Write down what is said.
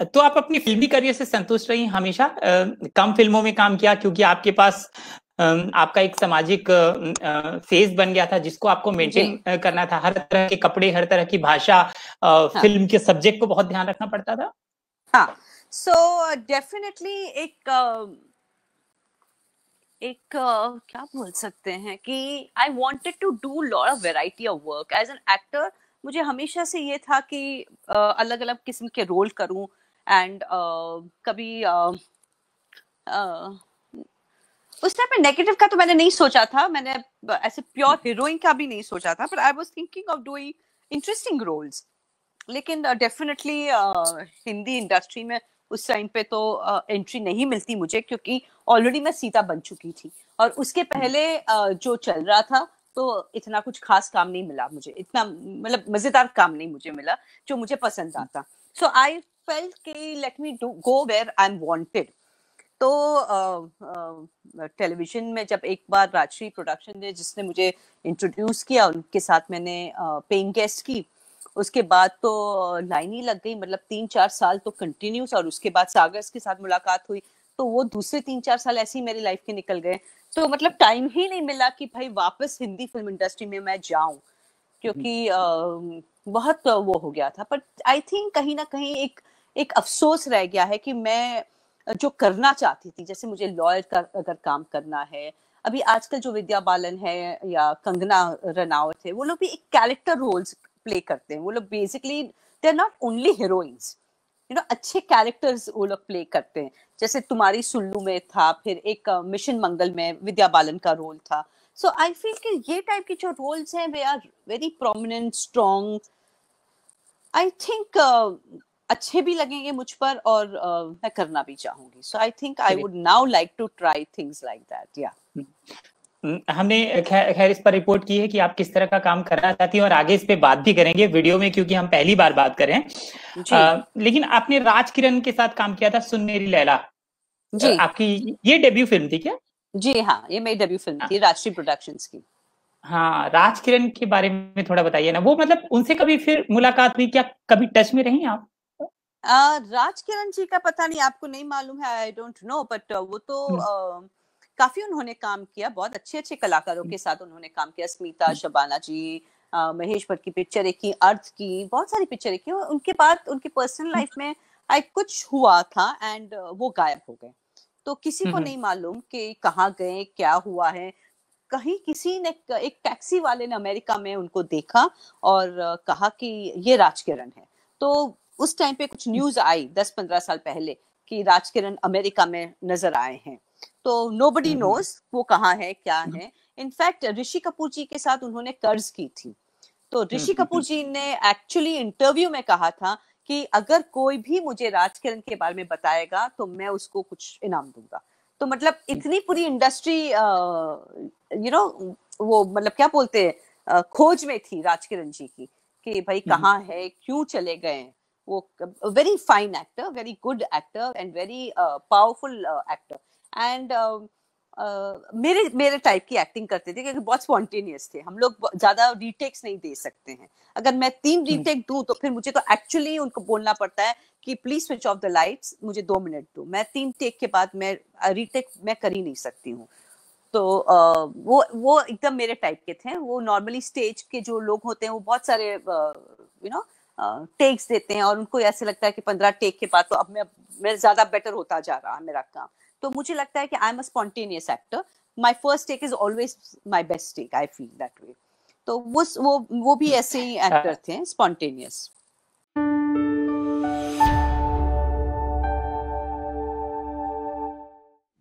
तो आप अपनी फिल्मी करियर से संतुष्ट रही हमेशा आ, कम फिल्मों में काम किया क्योंकि आपके पास आपका एक सामाजिक फेज बन गया था जिसको आपको मेंटेन करना था हर तरह के कपड़े हर तरह की भाषा हाँ. फिल्म के सब्जेक्ट को बहुत ध्यान रखना पड़ता था हाँ सो so, डेफिनेटली uh, एक एक क्या बोल सकते हैं कि I wanted to do lot of variety of work as an actor मुझे हमेशा से ये था कि अलग अलग किस्म के रोल करूं एंड uh, कभी uh, uh, उस टाइम नेगेटिव का तो मैंने नहीं सोचा था मैंने ऐसे प्योर हीरोइन का भी नहीं सोचा था पर I was thinking of doing interesting roles लेकिन डेफिनेटली हिंदी इंडस्ट्री में उस टाइम पे तो एंट्री uh, नहीं मिलती मुझे क्योंकि ऑलरेडी मैं सीता बन चुकी थी और उसके हम्म। पहले uh, जो चल रहा था तो इतना कुछ खास काम नहीं मिला मुझे इतना मतलब मजेदार काम नहीं मुझे मिला जो मुझे पसंद आता सो हम्म। आई फेल्ट कि let me go where I am wanted तो टेलीविजन में जब एक बार राजश्री प्रोडक्शन ने जिसने मुझे इंट्रोड्यूस किया उनके साथ मैंने पेइंग गेस्ट की उसके बाद तो लाइन ही लग गई मतलब तीन चार साल तो कंटिन्यूस और उसके बाद सागर्स के साथ मुलाकात हुई तो वो दूसरे तीन चार साल ऐसे ही मेरी लाइफ के निकल गए तो मतलब टाइम ही नहीं मिला कि भाई वापस हिंदी फिल्म इंडस्ट्री में मैं जाऊं क्योंकि बहुत वो हो गया था बट आई थिंक कहीं ना कहीं एक एक अफसोस रह गया है कि मैं जो करना चाहती थी जैसे मुझे लॉयर का अगर काम करना है अभी आजकल जो विद्या बालन है या कंगना रनावत है वो लोग भी एक कैरेक्टर रोल्स प्ले करते हैं वो लोग basically they are not only heroines you know अच्छे कैरेक्टर्स वो लोग प्ले करते हैं जैसे तुम्हारी सुल्लू में था फिर एक मिशन मंगल में विद्या बालन का रोल था सो आई फील कि ये टाइप के जो रोल्स हैं वे are very prominent strong I think अच्छे भी लगेंगे मुझ पर और uh, मैं करना भी चाहूंगी so I think I would now like to try things like that या हमने खैर इस पर रिपोर्ट की है कि आप किस तरह का काम करना चाहती हैं और आगे इस पे बात भी करेंगे वीडियो में क्योंकि हम पहली बार बात करें आ, लेकिन आपने राज किरण के साथ काम किया था सुन मेरी लैला जी आपकी ये डेब्यू फिल्म थी क्या जी हाँ ये मेरी डेब्यू फिल्म थी हाँ। राजश्री प्रोडक्शंस की हाँ राज किरण के बारे में थोड़ा बताइए ना वो मतलब उनसे कभी फिर मुलाकात हुई क्या कभी टच में रही आप राज किरण जी का पता नहीं आपको नहीं मालूम है आई डोंट नो बट वो तो आ, हम्म। काफी उन्होंने काम किया बहुत अच्छे अच्छे कलाकारों के साथ उन्होंने काम किया स्मिता हम्म। शबाना जी महेश भट्ट की पिक्चर एक की अर्थ की बहुत सारी पिक्चर एक उनके बाद उनके पर्सनल हम्म। लाइफ में आई कुछ हुआ था एंड वो गायब हो गए तो किसी को नहीं मालूम कि कहाँ गए क्या हुआ है कहीं किसी ने एक टैक्सी वाले ने अमेरिका में उनको देखा और कहा कि ये राजकिरण है तो उस टाइम पे कुछ न्यूज आई दस पंद्रह साल पहले कि राजकिरण अमेरिका में नजर आए हैं तो नो बडी नोज वो कहाँ है क्या हम्म। है इनफैक्ट ऋषि कपूर जी के साथ उन्होंने कर्ज की थी तो ऋषि कपूर जी ने एक्चुअली इंटरव्यू में कहा था कि अगर कोई भी मुझे राजकिरण के बारे में बताएगा तो मैं उसको कुछ इनाम दूंगा तो मतलब इतनी पूरी इंडस्ट्री यू नो वो मतलब क्या बोलते हैं खोज में थी राजकिरण जी की कि भाई हम्म। कहाँ है क्यों चले गए वो very fine actor very good actor and very powerful actor and मेरे मेरे टाइप की एक्टिंग करते थे क्योंकि बहुत स्पॉन्टेनियस थे हम लोग ज्यादा रीटेक्स नहीं दे सकते हैं अगर मैं तीन रीटेक हम्म। दू तो फिर मुझे तो एक्चुअली उनको बोलना पड़ता है कि please switch off the lights मुझे दो मिनट दो मैं तीन टेक के बाद मैं रीटेक मैं कर ही नहीं सकती हूँ तो वो वो एकदम मेरे टाइप के थे वो नॉर्मली स्टेज के जो लोग होते हैं वो बहुत सारे यू नो टेक्स देते हैं और उनको ऐसे लगता है कि पंद्रह टेक के बाद तो अब मैं मैं ज्यादा बेटर होता जा रहा है मेरा काम तो मुझे लगता है कि I am a spontaneous actor my first take is always my best take I feel that way तो वो वो भी ऐसे ही एक्टर थे स्पॉन्टेनियस